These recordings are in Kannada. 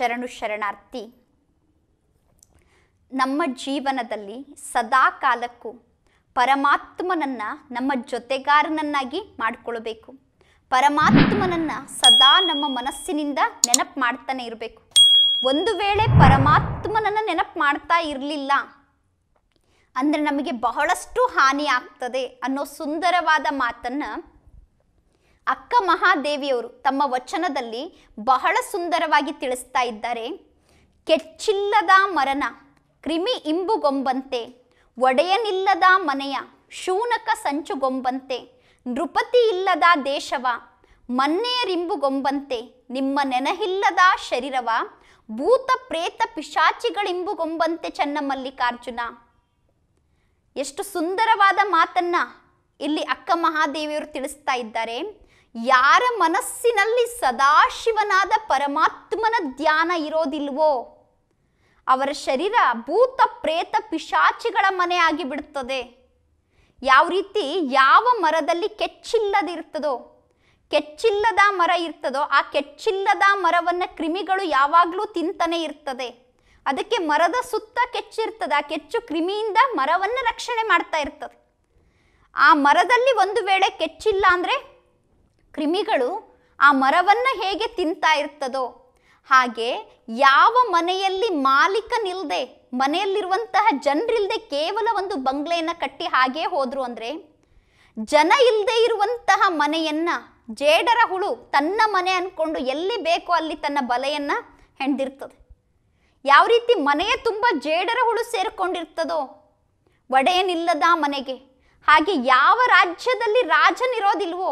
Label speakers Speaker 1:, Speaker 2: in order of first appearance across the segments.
Speaker 1: ಶರಣು ಶರಣಾರ್ಥಿ ನಮ್ಮ ಜೀವನದಲ್ಲಿ ಸದಾ ಕಾಲಕ್ಕೂ ಪರಮಾತ್ಮನನ್ನು ನಮ್ಮ ಜೊತೆಗಾರನನ್ನಾಗಿ ಮಾಡಿಕೊಳ್ಬೇಕು ಪರಮಾತ್ಮನನ್ನು ಸದಾ ನಮ್ಮ ಮನಸ್ಸಿನಿಂದ ನೆನಪು ಮಾಡ್ತಾನೆ ಇರಬೇಕು ಒಂದು ವೇಳೆ ಪರಮಾತ್ಮನನ್ನು ನೆನಪು ಮಾಡ್ತಾ ಇರಲಿಲ್ಲ ಅಂದರೆ ನಮಗೆ ಬಹಳಷ್ಟು ಹಾನಿ ಆಗ್ತದೆ ಅನ್ನೋ ಸುಂದರವಾದ ಮಾತನ್ನು ಅಕ್ಕ ಮಹಾದೇವಿಯವರು ತಮ್ಮ ವಚನದಲ್ಲಿ ಬಹಳ ಸುಂದರವಾಗಿ ತಿಳಿಸ್ತಾ ಇದ್ದಾರೆ ಕೆಚ್ಚಿಲ್ಲದ ಮರಣ ಕ್ರಿಮಿ ಇಂಬುಗೊಂಬಂತೆ ಒಡೆಯನಿಲ್ಲದ ಮನೆಯ ಶೂನಕ ಸಂಚುಗೊಂಬಂತೆ ನೃಪತಿ ಇಲ್ಲದ ದೇಶವ ಗೊಂಬಂತೆ ನಿಮ್ಮ ನೆನಹಿಲ್ಲದ ಶರೀರವ ಭೂತ ಪ್ರೇತ ಪಿಶಾಚಿಗಳಿಂಬುಗೊಂಬಂತೆ ಚೆನ್ನ ಮಲ್ಲಿಕಾರ್ಜುನ ಎಷ್ಟು ಸುಂದರವಾದ ಮಾತನ್ನ ಇಲ್ಲಿ ಅಕ್ಕ ಮಹಾದೇವಿಯವರು ತಿಳಿಸ್ತಾ ಇದ್ದಾರೆ ಯಾರ ಮನಸ್ಸಿನಲ್ಲಿ ಸದಾಶಿವನಾದ ಪರಮಾತ್ಮನ ಧ್ಯಾನ ಇರೋದಿಲ್ವೋ ಅವರ ಶರೀರ ಭೂತ ಪ್ರೇತ ಪಿಶಾಚಿಗಳ ಮನೆ ಆಗಿಬಿಡುತ್ತದೆ ಯಾವ ರೀತಿ ಯಾವ ಮರದಲ್ಲಿ ಕೆಚ್ಚಿಲ್ಲದಿರ್ತದೋ ಕೆಚ್ಚಿಲ್ಲದ ಮರ ಇರ್ತದೋ ಆ ಕೆಚ್ಚಿಲ್ಲದ ಮರವನ್ನು ಕ್ರಿಮಿಗಳು ಯಾವಾಗಲೂ ತಿಂತಾನೆ ಇರ್ತದೆ ಅದಕ್ಕೆ ಮರದ ಸುತ್ತ ಕೆಚ್ಚಿರ್ತದೆ ಆ ಕೆಚ್ಚು ಕ್ರಿಮಿಯಿಂದ ಮರವನ್ನು ರಕ್ಷಣೆ ಮಾಡ್ತಾ ಇರ್ತದೆ ಆ ಮರದಲ್ಲಿ ಒಂದು ವೇಳೆ ಕೆಚ್ಚಿಲ್ಲ ಅಂದರೆ ಕ್ರಿಮಿಗಳು ಆ ಮರವನ್ನು ಹೇಗೆ ತಿಂತಾ ಇರ್ತದೋ ಹಾಗೆ ಯಾವ ಮನೆಯಲ್ಲಿ ಮಾಲೀಕನಿಲ್ಲದೆ ಮನೆಯಲ್ಲಿರುವಂತಹ ಜನರಿಲ್ಲದೆ ಕೇವಲ ಒಂದು ಬಂಗ್ಲೆಯನ್ನು ಕಟ್ಟಿ ಹಾಗೇ ಹೋದರು ಅಂದರೆ ಜನ ಇಲ್ಲದೆ ಇರುವಂತಹ ಮನೆಯನ್ನು ಜೇಡರ ಹುಳು ತನ್ನ ಮನೆ ಅಂದ್ಕೊಂಡು ಎಲ್ಲಿ ಬೇಕೋ ಅಲ್ಲಿ ತನ್ನ ಬಲೆಯನ್ನು ಹೆಣ್ದಿರ್ತದೆ ಯಾವ ರೀತಿ ಮನೆಯ ತುಂಬ ಜೇಡರ ಹುಳು ಸೇರಿಕೊಂಡಿರ್ತದೋ ಒಡೆಯನಿಲ್ಲದ ಮನೆಗೆ ಹಾಗೆ ಯಾವ ರಾಜ್ಯದಲ್ಲಿ ರಾಜನಿರೋದಿಲ್ವೋ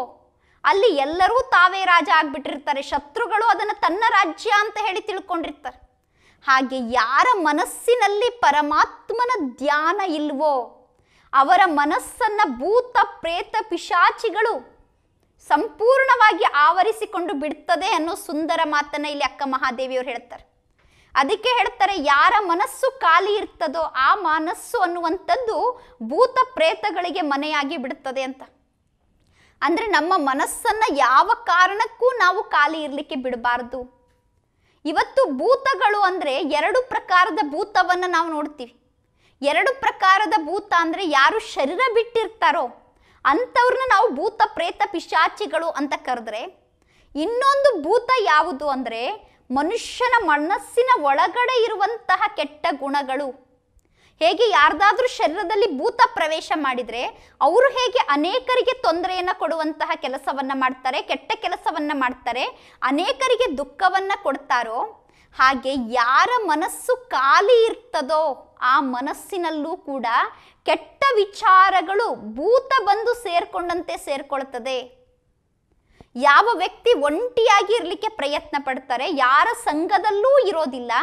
Speaker 1: ಅಲ್ಲಿ ಎಲ್ಲರೂ ತಾವೇ ರಾಜ ಆಗ್ಬಿಟ್ಟಿರ್ತಾರೆ ಶತ್ರುಗಳು ಅದನ್ನು ತನ್ನ ರಾಜ್ಯ ಅಂತ ಹೇಳಿ ತಿಳ್ಕೊಂಡಿರ್ತಾರೆ ಹಾಗೆ ಯಾರ ಮನಸ್ಸಿನಲ್ಲಿ ಪರಮಾತ್ಮನ ಧ್ಯಾನ ಇಲ್ವೋ ಅವರ ಮನಸ್ಸನ್ನು ಭೂತ ಪ್ರೇತ ಪಿಶಾಚಿಗಳು ಸಂಪೂರ್ಣವಾಗಿ ಆವರಿಸಿಕೊಂಡು ಬಿಡ್ತದೆ ಅನ್ನೋ ಸುಂದರ ಮಾತನ್ನು ಇಲ್ಲಿ ಅಕ್ಕ ಮಹಾದೇವಿಯವರು ಹೇಳ್ತಾರೆ ಅದಕ್ಕೆ ಹೇಳ್ತಾರೆ ಯಾರ ಮನಸ್ಸು ಖಾಲಿ ಇರ್ತದೋ ಆ ಮನಸ್ಸು ಅನ್ನುವಂಥದ್ದು ಭೂತ ಪ್ರೇತಗಳಿಗೆ ಮನೆಯಾಗಿ ಬಿಡುತ್ತದೆ ಅಂತ ಅಂದರೆ ನಮ್ಮ ಮನಸ್ಸನ್ನು ಯಾವ ಕಾರಣಕ್ಕೂ ನಾವು ಖಾಲಿ ಇರಲಿಕ್ಕೆ ಬಿಡಬಾರ್ದು ಇವತ್ತು ಭೂತಗಳು ಅಂದರೆ ಎರಡು ಪ್ರಕಾರದ ಭೂತವನ್ನು ನಾವು ನೋಡ್ತೀವಿ ಎರಡು ಪ್ರಕಾರದ ಭೂತ ಅಂದರೆ ಯಾರು ಶರೀರ ಬಿಟ್ಟಿರ್ತಾರೋ ಅಂಥವ್ರನ್ನ ನಾವು ಭೂತ ಪ್ರೇತ ಪಿಶಾಚಿಗಳು ಅಂತ ಕರೆದ್ರೆ ಇನ್ನೊಂದು ಭೂತ ಯಾವುದು ಅಂದರೆ ಮನುಷ್ಯನ ಮನಸ್ಸಿನ ಒಳಗಡೆ ಇರುವಂತಹ ಕೆಟ್ಟ ಗುಣಗಳು ಹೇಗೆ ಯಾರ್ದಾದ್ರೂ ಶರೀರದಲ್ಲಿ ಭೂತ ಪ್ರವೇಶ ಮಾಡಿದರೆ ಅವರು ಹೇಗೆ ಅನೇಕರಿಗೆ ತೊಂದರೆಯನ್ನು ಕೊಡುವಂತಹ ಕೆಲಸವನ್ನು ಮಾಡ್ತಾರೆ ಕೆಟ್ಟ ಕೆಲಸವನ್ನು ಮಾಡ್ತಾರೆ ಅನೇಕರಿಗೆ ದುಃಖವನ್ನು ಕೊಡ್ತಾರೋ ಹಾಗೆ ಯಾರ ಮನಸ್ಸು ಖಾಲಿ ಇರ್ತದೋ ಆ ಮನಸ್ಸಿನಲ್ಲೂ ಕೂಡ ಕೆಟ್ಟ ವಿಚಾರಗಳು ಭೂತ ಬಂದು ಸೇರ್ಕೊಂಡಂತೆ ಸೇರ್ಕೊಳ್ತದೆ ಯಾವ ವ್ಯಕ್ತಿ ಒಂಟಿಯಾಗಿ ಇರಲಿಕ್ಕೆ ಪ್ರಯತ್ನ ಪಡ್ತಾರೆ ಯಾರ ಸಂಘದಲ್ಲೂ ಇರೋದಿಲ್ಲ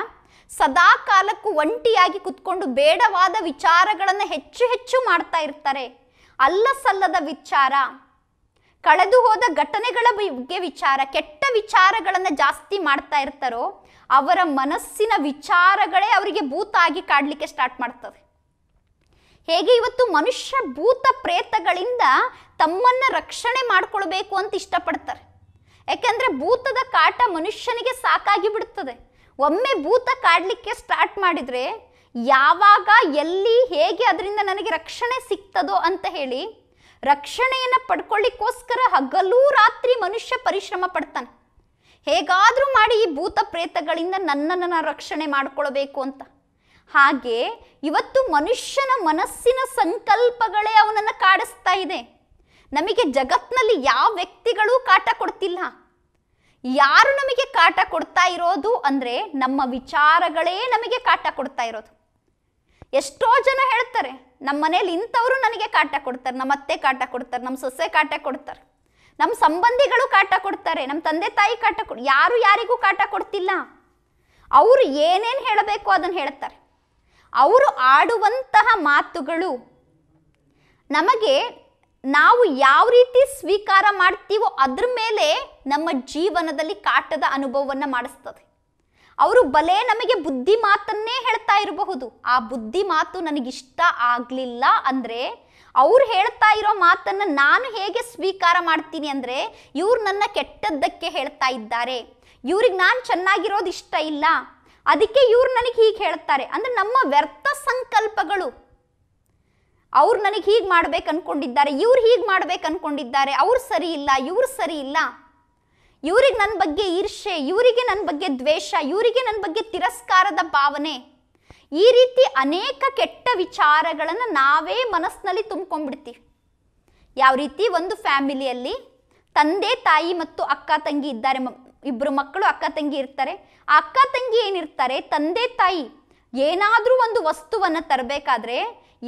Speaker 1: ಸದಾ ಕಾಲಕ್ಕೂ ಒಂಟಿಯಾಗಿ ಕುತ್ಕೊಂಡು ಬೇಡವಾದ ವಿಚಾರಗಳನ್ನು ಹೆಚ್ಚು ಹೆಚ್ಚು ಮಾಡ್ತಾ ಇರ್ತಾರೆ ಅಲ್ಲ ಸಲ್ಲದ ವಿಚಾರ ಕಳೆದು ಹೋದ ಘಟನೆಗಳ ಬಗ್ಗೆ ವಿಚಾರ ಕೆಟ್ಟ ವಿಚಾರಗಳನ್ನು ಜಾಸ್ತಿ ಮಾಡ್ತಾ ಇರ್ತಾರೋ ಅವರ ಮನಸ್ಸಿನ ವಿಚಾರಗಳೇ ಅವರಿಗೆ ಭೂತ ಆಗಿ ಕಾಡಲಿಕ್ಕೆ ಸ್ಟಾರ್ಟ್ ಮಾಡ್ತದೆ ಹೇಗೆ ಇವತ್ತು ಮನುಷ್ಯ ಭೂತ ಪ್ರೇತಗಳಿಂದ ತಮ್ಮನ್ನು ರಕ್ಷಣೆ ಮಾಡಿಕೊಳ್ಬೇಕು ಅಂತ ಇಷ್ಟಪಡ್ತಾರೆ ಯಾಕೆಂದರೆ ಭೂತದ ಕಾಟ ಮನುಷ್ಯನಿಗೆ ಸಾಕಾಗಿ ಬಿಡುತ್ತದೆ ಒಮ್ಮೆ ಭೂತ ಕಾಡಲಿಕ್ಕೆ ಸ್ಟಾರ್ಟ್ ಮಾಡಿದರೆ ಯಾವಾಗ ಎಲ್ಲಿ ಹೇಗೆ ಅದರಿಂದ ನನಗೆ ರಕ್ಷಣೆ ಸಿಗ್ತದೋ ಅಂತ ಹೇಳಿ ರಕ್ಷಣೆಯನ್ನು ಪಡ್ಕೊಳ್ಳಿಕ್ಕೋಸ್ಕರ ಹಗಲೂ ರಾತ್ರಿ ಮನುಷ್ಯ ಪರಿಶ್ರಮ ಪಡ್ತಾನೆ ಹೇಗಾದರೂ ಮಾಡಿ ಈ ಭೂತ ಪ್ರೇತಗಳಿಂದ ನನ್ನನ್ನು ರಕ್ಷಣೆ ಮಾಡಿಕೊಳ್ಬೇಕು ಅಂತ ಹಾಗೆ ಇವತ್ತು ಮನುಷ್ಯನ ಮನಸ್ಸಿನ ಸಂಕಲ್ಪಗಳೇ ಅವನನ್ನು ಕಾಡಿಸ್ತಾ ಇದೆ ನಮಗೆ ಜಗತ್ತಿನಲ್ಲಿ ಯಾವ ವ್ಯಕ್ತಿಗಳೂ ಕಾಟ ಕೊಡ್ತಿಲ್ಲ ಯಾರು ನಮಗೆ ಕಾಟ ಕೊಡ್ತಾ ಇರೋದು ಅಂದರೆ ನಮ್ಮ ವಿಚಾರಗಳೇ ನಮಗೆ ಕಾಟ ಕೊಡ್ತಾ ಇರೋದು ಎಷ್ಟೋ ಜನ ಹೇಳ್ತಾರೆ ನಮ್ಮ ಮನೇಲಿ ಇಂಥವರು ನನಗೆ ಕಾಟ ಕೊಡ್ತಾರೆ ನಮ್ಮ ಅತ್ತೆ ಕಾಟ ಕೊಡ್ತಾರೆ ನಮ್ಮ ಸೊಸೆ ಕಾಟ ಕೊಡ್ತಾರೆ ನಮ್ಮ ಸಂಬಂಧಿಗಳು ಕಾಟ ಕೊಡ್ತಾರೆ ನಮ್ಮ ತಂದೆ ತಾಯಿ ಕಾಟ ಕೊಡ್ ಯಾರು ಯಾರಿಗೂ ಕಾಟ ಕೊಡ್ತಿಲ್ಲ ಅವರು ಏನೇನು ಹೇಳಬೇಕು ಅದನ್ನು ಹೇಳ್ತಾರೆ ಅವರು ಆಡುವಂತಹ ಮಾತುಗಳು ನಮಗೆ ನಾವು ಯಾವ ರೀತಿ ಸ್ವೀಕಾರ ಮಾಡ್ತೀವೋ ಅದ್ರ ಮೇಲೆ ನಮ್ಮ ಜೀವನದಲ್ಲಿ ಕಾಟದ ಅನುಭವವನ್ನು ಮಾಡಿಸ್ತದೆ ಅವರು ಬಲೆ ನಮಗೆ ಬುದ್ಧಿ ಮಾತನ್ನೇ ಹೇಳ್ತಾ ಇರಬಹುದು ಆ ಬುದ್ಧಿ ಮಾತು ನನಗಿಷ್ಟ ಆಗಲಿಲ್ಲ ಅಂದರೆ ಅವ್ರು ಹೇಳ್ತಾ ಇರೋ ಮಾತನ್ನು ನಾನು ಹೇಗೆ ಸ್ವೀಕಾರ ಮಾಡ್ತೀನಿ ಅಂದರೆ ಇವ್ರು ನನ್ನ ಕೆಟ್ಟದ್ದಕ್ಕೆ ಹೇಳ್ತಾ ಇದ್ದಾರೆ ಇವ್ರಿಗೆ ನಾನು ಚೆನ್ನಾಗಿರೋದು ಇಷ್ಟ ಇಲ್ಲ ಅದಕ್ಕೆ ಇವ್ರು ನನಗೆ ಹೀಗೆ ಹೇಳ್ತಾರೆ ಅಂದರೆ ನಮ್ಮ ವ್ಯರ್ಥ ಸಂಕಲ್ಪಗಳು ಅವ್ರು ನನಗೆ ಹೀಗೆ ಮಾಡ್ಬೇಕು ಅನ್ಕೊಂಡಿದ್ದಾರೆ ಇವ್ರು ಹೀಗೆ ಮಾಡ್ಬೇಕು ಅನ್ಕೊಂಡಿದ್ದಾರೆ ಅವ್ರು ಸರಿ ಇಲ್ಲ ಇವ್ರು ಸರಿ ಇಲ್ಲ ಇವ್ರಿಗೆ ನನ್ನ ಬಗ್ಗೆ ಈರ್ಷೆ ಇವರಿಗೆ ನನ್ನ ಬಗ್ಗೆ ದ್ವೇಷ ಇವರಿಗೆ ನನ್ನ ಬಗ್ಗೆ ತಿರಸ್ಕಾರದ ಭಾವನೆ ಈ ರೀತಿ ಅನೇಕ ಕೆಟ್ಟ ವಿಚಾರಗಳನ್ನು ನಾವೇ ಮನಸ್ಸಿನಲ್ಲಿ ತುಂಬ್ಕೊಂಡ್ಬಿಡ್ತೀವಿ ಯಾವ ರೀತಿ ಒಂದು ಫ್ಯಾಮಿಲಿಯಲ್ಲಿ ತಂದೆ ತಾಯಿ ಮತ್ತು ಅಕ್ಕ ತಂಗಿ ಇದ್ದಾರೆ ಇಬ್ಬರು ಮಕ್ಕಳು ಅಕ್ಕ ತಂಗಿ ಇರ್ತಾರೆ ಆ ಅಕ್ಕ ತಂಗಿ ಏನಿರ್ತಾರೆ ತಂದೆ ತಾಯಿ ಏನಾದರೂ ಒಂದು ವಸ್ತುವನ್ನು ತರಬೇಕಾದ್ರೆ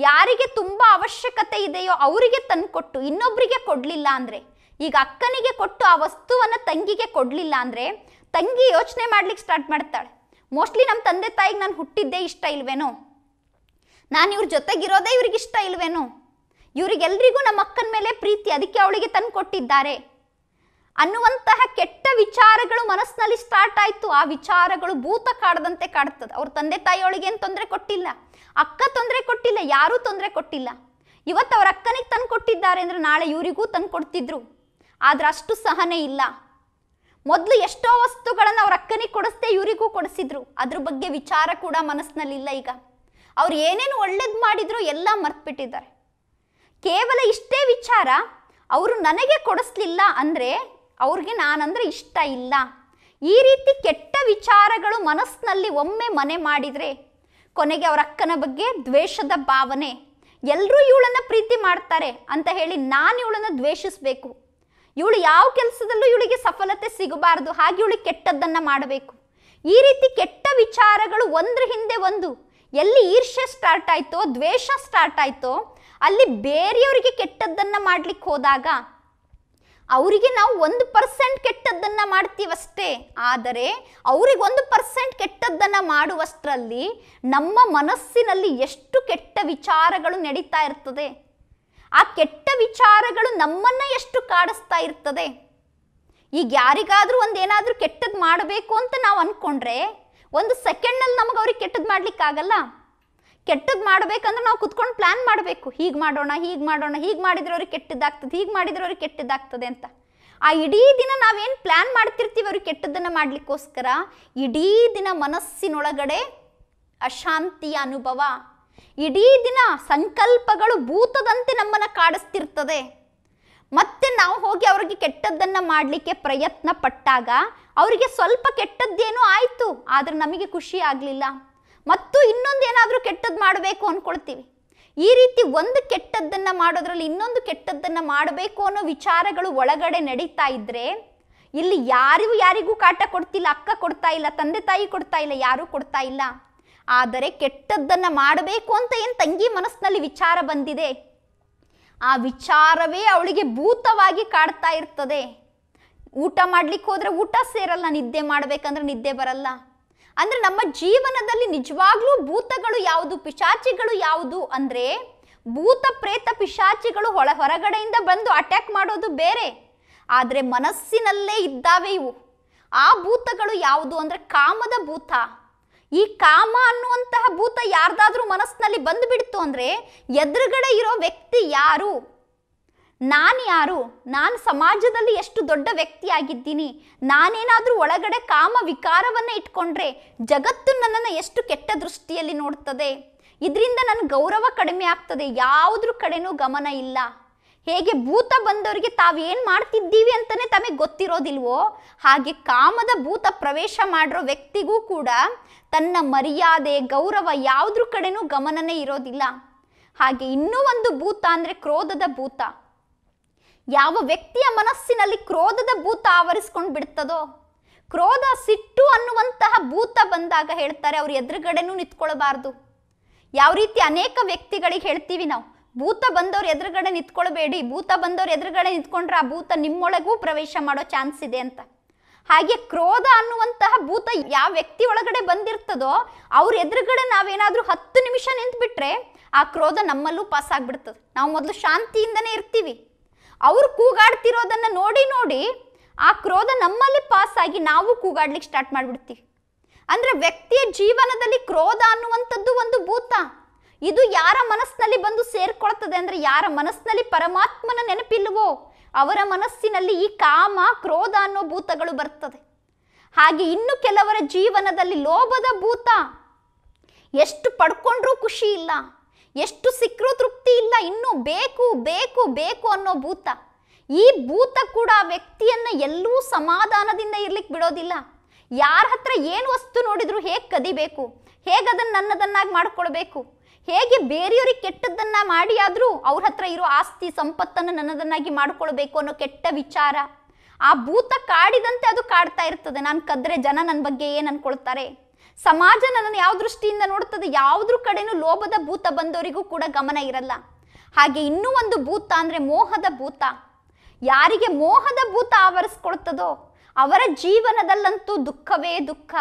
Speaker 1: ಯಾರಿಗೆ ತುಂಬ ಅವಶ್ಯಕತೆ ಇದೆಯೋ ಅವರಿಗೆ ತಂದುಕೊಟ್ಟು ಇನ್ನೊಬ್ಬರಿಗೆ ಕೊಡಲಿಲ್ಲ ಅಂದರೆ ಈಗ ಅಕ್ಕನಿಗೆ ಕೊಟ್ಟು ಆ ವಸ್ತುವನ್ನು ತಂಗಿಗೆ ಕೊಡಲಿಲ್ಲ ಅಂದರೆ ತಂಗಿ ಯೋಚನೆ ಮಾಡ್ಲಿಕ್ಕೆ ಸ್ಟಾರ್ಟ್ ಮಾಡ್ತಾಳೆ ಮೋಸ್ಟ್ಲಿ ನಮ್ಮ ತಂದೆ ತಾಯಿಗೆ ನಾನು ಹುಟ್ಟಿದ್ದೇ ಇಷ್ಟ ಇಲ್ವೇನೋ ನಾನು ಇವ್ರ ಜೊತೆಗಿರೋದೇ ಇವ್ರಿಗೆ ಇಷ್ಟ ಇಲ್ವೇನೋ ಇವರಿಗೆಲ್ರಿಗೂ ನಮ್ಮ ಅಕ್ಕನ ಮೇಲೆ ಪ್ರೀತಿ ಅದಕ್ಕೆ ಅವಳಿಗೆ ತಂದು ಕೊಟ್ಟಿದ್ದಾರೆ ಅನ್ನುವಂತಹ ಕೆಟ್ಟ ವಿಚಾರಗಳು ಮನಸ್ಸಿನಲ್ಲಿ ಸ್ಟಾರ್ಟ್ ಆಯಿತು ಆ ವಿಚಾರಗಳು ಭೂತ ಕಾಡದಂತೆ ಕಾಡ್ತದೆ ಅವ್ರ ತಂದೆ ಏನು ತೊಂದರೆ ಕೊಟ್ಟಿಲ್ಲ ಅಕ್ಕ ತೊಂದರೆ ಕೊಟ್ಟಿಲ್ಲ ಯಾರೂ ತೊಂದರೆ ಕೊಟ್ಟಿಲ್ಲ ಇವತ್ತು ಅವ್ರ ಅಕ್ಕನಿಗೆ ತಂದು ಕೊಟ್ಟಿದ್ದಾರೆ ಅಂದರೆ ನಾಳೆ ಇವರಿಗೂ ತಂದು ಕೊಡ್ತಿದ್ರು ಆದ್ರೆ ಅಷ್ಟು ಸಹನೆ ಇಲ್ಲ ಮೊದಲು ಎಷ್ಟೋ ವಸ್ತುಗಳನ್ನು ಅವ್ರ ಅಕ್ಕನಿಗೆ ಕೊಡಿಸ್ದೆ ಇವರಿಗೂ ಕೊಡಿಸಿದ್ರು ಅದ್ರ ಬಗ್ಗೆ ವಿಚಾರ ಕೂಡ ಮನಸ್ಸಿನಲ್ಲಿಲ್ಲ ಈಗ ಅವ್ರು ಏನೇನು ಒಳ್ಳೇದು ಮಾಡಿದ್ರು ಎಲ್ಲ ಮರ್ತ್ಬಿಟ್ಟಿದ್ದಾರೆ ಕೇವಲ ಇಷ್ಟೇ ವಿಚಾರ ಅವರು ನನಗೆ ಕೊಡಿಸ್ಲಿಲ್ಲ ಅಂದರೆ ಅವ್ರಿಗೆ ನಾನಂದ್ರೆ ಇಷ್ಟ ಇಲ್ಲ ಈ ರೀತಿ ಕೆಟ್ಟ ವಿಚಾರಗಳು ಮನಸ್ಸಿನಲ್ಲಿ ಒಮ್ಮೆ ಮನೆ ಮಾಡಿದರೆ ಕೊನೆಗೆ ಅವರ ಅಕ್ಕನ ಬಗ್ಗೆ ದ್ವೇಷದ ಭಾವನೆ ಎಲ್ಲರೂ ಇವಳನ್ನು ಪ್ರೀತಿ ಮಾಡ್ತಾರೆ ಅಂತ ಹೇಳಿ ನಾನು ಇವಳನ್ನು ದ್ವೇಷಿಸಬೇಕು ಇವಳು ಯಾವ ಕೆಲಸದಲ್ಲೂ ಇವಳಿಗೆ ಸಫಲತೆ ಸಿಗಬಾರ್ದು ಹಾಗೆ ಇವಳಿಗೆ ಕೆಟ್ಟದ್ದನ್ನು ಮಾಡಬೇಕು ಈ ರೀತಿ ಕೆಟ್ಟ ವಿಚಾರಗಳು ಒಂದ್ರ ಹಿಂದೆ ಒಂದು ಎಲ್ಲಿ ಈರ್ಷ್ಯ ಸ್ಟಾರ್ಟ್ ಆಯಿತೋ ದ್ವೇಷ ಸ್ಟಾರ್ಟ್ ಆಯಿತೋ ಅಲ್ಲಿ ಬೇರೆಯವರಿಗೆ ಕೆಟ್ಟದ್ದನ್ನು ಮಾಡಲಿಕ್ಕೆ ಹೋದಾಗ ಅವರಿಗೆ ನಾವು ಒಂದು ಪರ್ಸೆಂಟ್ ಕೆಟ್ಟದ್ದನ್ನು ಮಾಡ್ತೀವಷ್ಟೇ ಆದರೆ ಅವ್ರಿಗೆ ಒಂದು ಪರ್ಸೆಂಟ್ ಕೆಟ್ಟದ್ದನ್ನು ಮಾಡುವಷ್ಟರಲ್ಲಿ ನಮ್ಮ ಮನಸ್ಸಿನಲ್ಲಿ ಎಷ್ಟು ಕೆಟ್ಟ ವಿಚಾರಗಳು ನಡೀತಾ ಇರ್ತದೆ ಆ ಕೆಟ್ಟ ವಿಚಾರಗಳು ನಮ್ಮನ್ನು ಎಷ್ಟು ಕಾಡಿಸ್ತಾ ಇರ್ತದೆ ಈಗ ಯಾರಿಗಾದರೂ ಒಂದೇನಾದರೂ ಕೆಟ್ಟದ್ದು ಮಾಡಬೇಕು ಅಂತ ನಾವು ಅಂದ್ಕೊಂಡ್ರೆ ಒಂದು ಸೆಕೆಂಡಲ್ಲಿ ನಮಗೆ ಅವ್ರಿಗೆ ಕೆಟ್ಟದ್ದು ಮಾಡಲಿಕ್ಕಾಗಲ್ಲ ಕೆಟ್ಟದ್ದು ಮಾಡಬೇಕಂದ್ರೆ ನಾವು ಕುತ್ಕೊಂಡು ಪ್ಲ್ಯಾನ್ ಮಾಡಬೇಕು ಹೀಗೆ ಮಾಡೋಣ ಹೀಗೆ ಮಾಡೋಣ ಹೀಗೆ ಮಾಡಿದ್ರೆ ಅವ್ರಿಗೆ ಕೆಟ್ಟದ್ದಾಗ್ತದೆ ಹೀಗೆ ಮಾಡಿದ್ರೆ ಅವ್ರಿಗೆ ಕೆಟ್ಟದ್ದಾಗ್ತದೆ ಅಂತ ಆ ಇಡೀ ದಿನ ನಾವೇನು ಪ್ಲ್ಯಾನ್ ಮಾಡ್ತಿರ್ತೀವಿ ಅವ್ರಿಗೆ ಕೆಟ್ಟದ್ದನ್ನು ಮಾಡಲಿಕ್ಕೋಸ್ಕರ ಇಡೀ ದಿನ ಮನಸ್ಸಿನೊಳಗಡೆ ಅಶಾಂತಿಯ ಅನುಭವ ಇಡೀ ದಿನ ಸಂಕಲ್ಪಗಳು ಭೂತದಂತೆ ನಮ್ಮನ್ನು ಕಾಡಿಸ್ತಿರ್ತದೆ ಮತ್ತೆ ನಾವು ಹೋಗಿ ಅವರಿಗೆ ಕೆಟ್ಟದ್ದನ್ನು ಮಾಡಲಿಕ್ಕೆ ಪ್ರಯತ್ನ ಪಟ್ಟಾಗ ಅವರಿಗೆ ಸ್ವಲ್ಪ ಕೆಟ್ಟದ್ದೇನೋ ಆಯಿತು ಆದರೆ ನಮಗೆ ಖುಷಿ ಆಗಲಿಲ್ಲ ಮತ್ತು ಇನ್ನೊಂದು ಏನಾದರೂ ಕೆಟ್ಟದ್ದು ಮಾಡಬೇಕು ಅಂದ್ಕೊಳ್ತೀವಿ ಈ ರೀತಿ ಒಂದು ಕೆಟ್ಟದ್ದನ್ನು ಮಾಡೋದ್ರಲ್ಲಿ ಇನ್ನೊಂದು ಕೆಟ್ಟದ್ದನ್ನು ಮಾಡಬೇಕು ಅನ್ನೋ ವಿಚಾರಗಳು ಒಳಗಡೆ ನಡೀತಾ ಇದ್ದರೆ ಇಲ್ಲಿ ಯಾರಿಗೂ ಯಾರಿಗೂ ಕಾಟ ಕೊಡ್ತಿಲ್ಲ ಅಕ್ಕ ಕೊಡ್ತಾ ಇಲ್ಲ ತಂದೆ ತಾಯಿ ಕೊಡ್ತಾ ಇಲ್ಲ ಯಾರೂ ಕೊಡ್ತಾ ಇಲ್ಲ ಆದರೆ ಕೆಟ್ಟದ್ದನ್ನು ಮಾಡಬೇಕು ಅಂತ ಏನು ತಂಗಿ ಮನಸ್ಸಿನಲ್ಲಿ ವಿಚಾರ ಬಂದಿದೆ ಆ ವಿಚಾರವೇ ಅವಳಿಗೆ ಭೂತವಾಗಿ ಕಾಡ್ತಾ ಇರ್ತದೆ ಊಟ ಮಾಡ್ಲಿಕ್ಕೆ ಹೋದರೆ ಊಟ ಸೇರಲ್ಲ ನಿದ್ದೆ ಮಾಡಬೇಕಂದ್ರೆ ನಿದ್ದೆ ಬರಲ್ಲ ಅಂದರೆ ನಮ್ಮ ಜೀವನದಲ್ಲಿ ನಿಜವಾಗ್ಲೂ ಭೂತಗಳು ಯಾವುದು ಪಿಶಾಚಿಗಳು ಯಾವುದು ಅಂದರೆ ಭೂತ ಪ್ರೇತ ಪಿಶಾಚಿಗಳು ಹೊಳ ಹೊರಗಡೆಯಿಂದ ಬಂದು ಅಟ್ಯಾಕ್ ಮಾಡೋದು ಬೇರೆ ಆದರೆ ಮನಸ್ಸಿನಲ್ಲೇ ಇದ್ದಾವೆ ಇವು ಆ ಭೂತಗಳು ಯಾವುದು ಅಂದರೆ ಕಾಮದ ಭೂತ ಈ ಕಾಮ ಅನ್ನುವಂತಹ ಭೂತ ಯಾರ್ದಾದ್ರೂ ಮನಸ್ಸಿನಲ್ಲಿ ಬಂದುಬಿಡ್ತು ಅಂದರೆ ಎದುರುಗಡೆ ಇರೋ ವ್ಯಕ್ತಿ ಯಾರು ನಾನು ಯಾರು ನಾನು ಸಮಾಜದಲ್ಲಿ ಎಷ್ಟು ದೊಡ್ಡ ವ್ಯಕ್ತಿಯಾಗಿದ್ದೀನಿ ನಾನೇನಾದರೂ ಒಳಗಡೆ ಕಾಮ ವಿಕಾರವನ್ನು ಇಟ್ಕೊಂಡ್ರೆ ಜಗತ್ತು ನನ್ನನ್ನು ಎಷ್ಟು ಕೆಟ್ಟ ದೃಷ್ಟಿಯಲ್ಲಿ ನೋಡ್ತದೆ ಇದರಿಂದ ನನ್ನ ಗೌರವ ಕಡಿಮೆ ಆಗ್ತದೆ ಯಾವುದ್ರ ಕಡೆನೂ ಗಮನ ಇಲ್ಲ ಹೇಗೆ ಭೂತ ಬಂದವರಿಗೆ ತಾವೇನು ಮಾಡ್ತಿದ್ದೀವಿ ಅಂತಲೇ ತಮಗೆ ಗೊತ್ತಿರೋದಿಲ್ವೋ ಹಾಗೆ ಕಾಮದ ಭೂತ ಪ್ರವೇಶ ಮಾಡಿರೋ ವ್ಯಕ್ತಿಗೂ ಕೂಡ ತನ್ನ ಮರ್ಯಾದೆ ಗೌರವ ಯಾವುದ್ರ ಕಡೆನೂ ಗಮನನೇ ಇರೋದಿಲ್ಲ ಹಾಗೆ ಇನ್ನೂ ಒಂದು ಭೂತ ಅಂದರೆ ಕ್ರೋಧದ ಭೂತ ಯಾವ ವ್ಯಕ್ತಿಯ ಮನಸ್ಸಿನಲ್ಲಿ ಕ್ರೋಧದ ಭೂತ ಆವರಿಸ್ಕೊಂಡು ಬಿಡ್ತದೋ ಕ್ರೋಧ ಸಿಟ್ಟು ಅನ್ನುವಂತಹ ಭೂತ ಬಂದಾಗ ಹೇಳ್ತಾರೆ ಅವ್ರ ಎದುರುಗಡೆನೂ ನಿಂತ್ಕೊಳ್ಬಾರ್ದು ಯಾವ ರೀತಿ ಅನೇಕ ವ್ಯಕ್ತಿಗಳಿಗೆ ಹೇಳ್ತೀವಿ ನಾವು ಭೂತ ಬಂದವ್ರು ಎದುರುಗಡೆ ನಿಂತ್ಕೊಳ್ಬೇಡಿ ಭೂತ ಬಂದವ್ರ ಎದುರುಗಡೆ ನಿಂತ್ಕೊಂಡ್ರೆ ಆ ಭೂತ ನಿಮ್ಮೊಳಗೂ ಪ್ರವೇಶ ಮಾಡೋ ಚಾನ್ಸ್ ಇದೆ ಅಂತ ಹಾಗೆ ಕ್ರೋಧ ಅನ್ನುವಂತಹ ಭೂತ ಯಾವ ವ್ಯಕ್ತಿ ಒಳಗಡೆ ಬಂದಿರ್ತದೋ ಅವ್ರ ಎದುರುಗಡೆ ನಾವೇನಾದರೂ ಹತ್ತು ನಿಮಿಷ ನಿಂತ್ಬಿಟ್ರೆ ಆ ಕ್ರೋಧ ನಮ್ಮಲ್ಲೂ ಪಾಸ್ ಆಗ್ಬಿಡ್ತದೆ ನಾವು ಮೊದಲು ಶಾಂತಿಯಿಂದನೇ ಇರ್ತೀವಿ ಅವರು ಕೂಗಾಡ್ತಿರೋದನ್ನು ನೋಡಿ ನೋಡಿ ಆ ಕ್ರೋಧ ನಮ್ಮಲ್ಲಿ ಪಾಸ್ ಆಗಿ ನಾವು ಕೂಗಾಡ್ಲಿಕ್ಕೆ ಸ್ಟಾರ್ಟ್ ಮಾಡಿಬಿಡ್ತೀವಿ ಅಂದರೆ ವ್ಯಕ್ತಿಯ ಜೀವನದಲ್ಲಿ ಕ್ರೋಧ ಅನ್ನುವಂಥದ್ದು ಒಂದು ಭೂತ ಇದು ಯಾರ ಮನಸ್ಸಿನಲ್ಲಿ ಬಂದು ಸೇರ್ಕೊಳ್ತದೆ ಅಂದರೆ ಯಾರ ಮನಸ್ಸಿನಲ್ಲಿ ಪರಮಾತ್ಮನ ನೆನಪಿಲ್ಲವೋ ಅವರ ಮನಸ್ಸಿನಲ್ಲಿ ಈ ಕಾಮ ಕ್ರೋಧ ಅನ್ನೋ ಭೂತಗಳು ಬರ್ತದೆ ಹಾಗೆ ಇನ್ನು ಕೆಲವರ ಜೀವನದಲ್ಲಿ ಲೋಭದ ಭೂತ ಎಷ್ಟು ಪಡ್ಕೊಂಡ್ರೂ ಖುಷಿ ಇಲ್ಲ ಎಷ್ಟು ಸಿಕ್ಕರೂ ತೃಪ್ತಿ ಇಲ್ಲ ಇನ್ನೂ ಬೇಕು ಬೇಕು ಬೇಕು ಅನ್ನೋ ಭೂತ ಈ ಭೂತ ಕೂಡ ಆ ವ್ಯಕ್ತಿಯನ್ನು ಎಲ್ಲೂ ಸಮಾಧಾನದಿಂದ ಇರ್ಲಿಕ್ಕೆ ಬಿಡೋದಿಲ್ಲ ಯಾರ ಹತ್ರ ಏನು ವಸ್ತು ನೋಡಿದ್ರು ಹೇಗೆ ಕದಿಬೇಕು ಹೇಗೆ ಅದನ್ನು ನನ್ನದನ್ನಾಗಿ ಮಾಡ್ಕೊಳ್ಬೇಕು ಹೇಗೆ ಬೇರೆಯವರಿಗೆ ಕೆಟ್ಟದ್ದನ್ನು ಮಾಡಿ ಆದರೂ ಅವ್ರ ಹತ್ರ ಇರೋ ಆಸ್ತಿ ಸಂಪತ್ತನ್ನು ನನ್ನದನ್ನಾಗಿ ಮಾಡ್ಕೊಳ್ಬೇಕು ಅನ್ನೋ ಕೆಟ್ಟ ವಿಚಾರ ಆ ಭೂತ ಕಾಡಿದಂತೆ ಅದು ಕಾಡ್ತಾ ಇರ್ತದೆ ನಾನು ಕದ್ರೆ ಜನ ನನ್ನ ಬಗ್ಗೆ ಏನು ಅನ್ಕೊಳ್ತಾರೆ ಸಮಾಜ ನನ್ನನ್ನು ಯಾವ ದೃಷ್ಟಿಯಿಂದ ನೋಡುತ್ತದೆ ಯಾವುದ್ರ ಕಡೆನೂ ಲೋಭದ ಭೂತ ಬಂದವರಿಗೂ ಕೂಡ ಗಮನ ಇರಲ್ಲ ಹಾಗೆ ಇನ್ನೂ ಒಂದು ಭೂತ ಅಂದರೆ ಮೋಹದ ಭೂತ ಯಾರಿಗೆ ಮೋಹದ ಭೂತ ಆವರಿಸ್ಕೊಳ್ತದೋ ಅವರ ಜೀವನದಲ್ಲಂತೂ ದುಃಖವೇ ದುಃಖ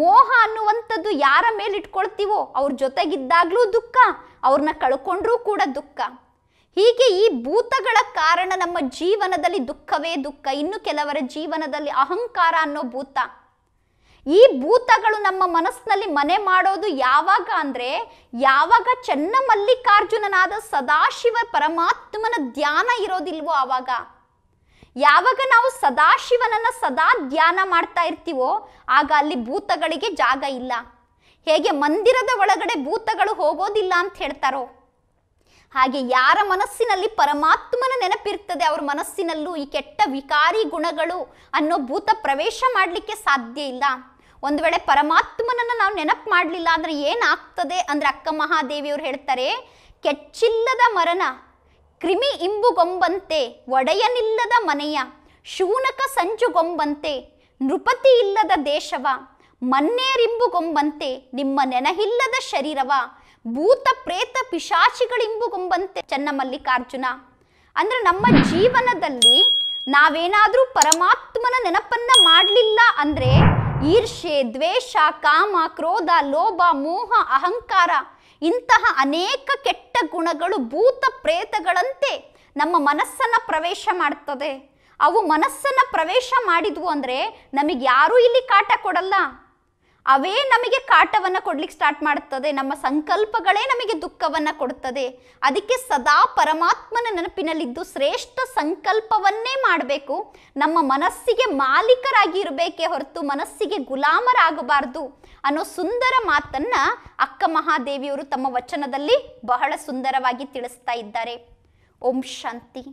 Speaker 1: ಮೋಹ ಅನ್ನುವಂಥದ್ದು ಯಾರ ಮೇಲೆ ಇಟ್ಕೊಳ್ತೀವೋ ಅವ್ರ ಜೊತೆಗಿದ್ದಾಗಲೂ ದುಃಖ ಅವ್ರನ್ನ ಕಳ್ಕೊಂಡ್ರೂ ಕೂಡ ದುಃಖ ಹೀಗೆ ಈ ಭೂತಗಳ ಕಾರಣ ನಮ್ಮ ಜೀವನದಲ್ಲಿ ದುಃಖವೇ ದುಃಖ ಇನ್ನು ಕೆಲವರ ಜೀವನದಲ್ಲಿ ಅಹಂಕಾರ ಅನ್ನೋ ಭೂತ ಈ ಭೂತಗಳು ನಮ್ಮ ಮನಸ್ಸಿನಲ್ಲಿ ಮನೆ ಮಾಡೋದು ಯಾವಾಗ ಅಂದರೆ ಯಾವಾಗ ಚೆನ್ನ ಮಲ್ಲಿಕಾರ್ಜುನನಾದ ಸದಾಶಿವ ಪರಮಾತ್ಮನ ಧ್ಯಾನ ಇರೋದಿಲ್ವೋ ಆವಾಗ ಯಾವಾಗ ನಾವು ಸದಾಶಿವನನ್ನ ಸದಾ ಧ್ಯಾನ ಮಾಡ್ತಾ ಇರ್ತೀವೋ ಆಗ ಅಲ್ಲಿ ಭೂತಗಳಿಗೆ ಜಾಗ ಇಲ್ಲ ಹೇಗೆ ಮಂದಿರದ ಒಳಗಡೆ ಭೂತಗಳು ಹೋಗೋದಿಲ್ಲ ಅಂತ ಹೇಳ್ತಾರೋ ಹಾಗೆ ಯಾರ ಮನಸ್ಸಿನಲ್ಲಿ ಪರಮಾತ್ಮನ ನೆನಪಿರ್ತದೆ ಅವ್ರ ಮನಸ್ಸಿನಲ್ಲೂ ಈ ಕೆಟ್ಟ ವಿಕಾರಿ ಗುಣಗಳು ಅನ್ನೋ ಭೂತ ಪ್ರವೇಶ ಮಾಡಲಿಕ್ಕೆ ಸಾಧ್ಯ ಇಲ್ಲ ಒಂದು ವೇಳೆ ಪರಮಾತ್ಮನನ್ನು ನಾವು ನೆನಪು ಮಾಡಲಿಲ್ಲ ಅಂದರೆ ಏನಾಗ್ತದೆ ಅಂದರೆ ಅಕ್ಕ ಮಹಾದೇವಿಯವರು ಹೇಳ್ತಾರೆ ಕೆಚ್ಚಿಲ್ಲದ ಮರಣ ಕ್ರಿಮಿ ಇಂಬುಗೊಂಬಂತೆ ಒಡೆಯನಿಲ್ಲದ ಮನೆಯ ಶೂನಕ ಸಂಜುಗೊಂಬಂತೆ ನೃಪತಿ ಇಲ್ಲದ ದೇಶವ ಮನ್ನೇರಿಂಬುಗೊಂಬಂತೆ ನಿಮ್ಮ ನೆನಹಿಲ್ಲದ ಶರೀರವ ಭೂತ ಪ್ರೇತ ಪಿಶಾಚಿಗಳಿಂಬುಗೊಂಬಂತೆ ಚನ್ನಮಲ್ಲಿಕಾರ್ಜುನ ಅಂದರೆ ನಮ್ಮ ಜೀವನದಲ್ಲಿ ನಾವೇನಾದರೂ ಪರಮಾತ್ಮನ ನೆನಪನ್ನು ಮಾಡಲಿಲ್ಲ ಅಂದರೆ ಈರ್ಷೆ ದ್ವೇಷ ಕಾಮ ಕ್ರೋಧ ಲೋಭ ಮೋಹ ಅಹಂಕಾರ ಇಂತಹ ಅನೇಕ ಕೆಟ್ಟ ಗುಣಗಳು ಭೂತ ಪ್ರೇತಗಳಂತೆ ನಮ್ಮ ಮನಸ್ಸನ್ನು ಪ್ರವೇಶ ಮಾಡ್ತದೆ ಅವು ಮನಸ್ಸನ್ನು ಪ್ರವೇಶ ಮಾಡಿದ್ವು ಅಂದರೆ ನಮಗೆ ಯಾರೂ ಇಲ್ಲಿ ಕಾಟ ಕೊಡಲ್ಲ ಅವೇ ನಮಗೆ ಕಾಟವನ್ನು ಕೊಡ್ಲಿಕ್ಕೆ ಸ್ಟಾರ್ಟ್ ಮಾಡುತ್ತದೆ ನಮ್ಮ ಸಂಕಲ್ಪಗಳೇ ನಮಗೆ ದುಃಖವನ್ನು ಕೊಡುತ್ತದೆ ಅದಕ್ಕೆ ಸದಾ ಪರಮಾತ್ಮನ ನೆನಪಿನಲ್ಲಿದ್ದು ಶ್ರೇಷ್ಠ ಸಂಕಲ್ಪವನ್ನೇ ಮಾಡಬೇಕು ನಮ್ಮ ಮನಸ್ಸಿಗೆ ಮಾಲೀಕರಾಗಿ ಇರಬೇಕೇ ಹೊರತು ಮನಸ್ಸಿಗೆ ಗುಲಾಮರಾಗಬಾರದು ಅನ್ನೋ ಸುಂದರ ಮಾತನ್ನು ಅಕ್ಕ ಮಹಾದೇವಿಯವರು ತಮ್ಮ ವಚನದಲ್ಲಿ ಬಹಳ ಸುಂದರವಾಗಿ ತಿಳಿಸ್ತಾ ಇದ್ದಾರೆ ಓಂ ಶಾಂತಿ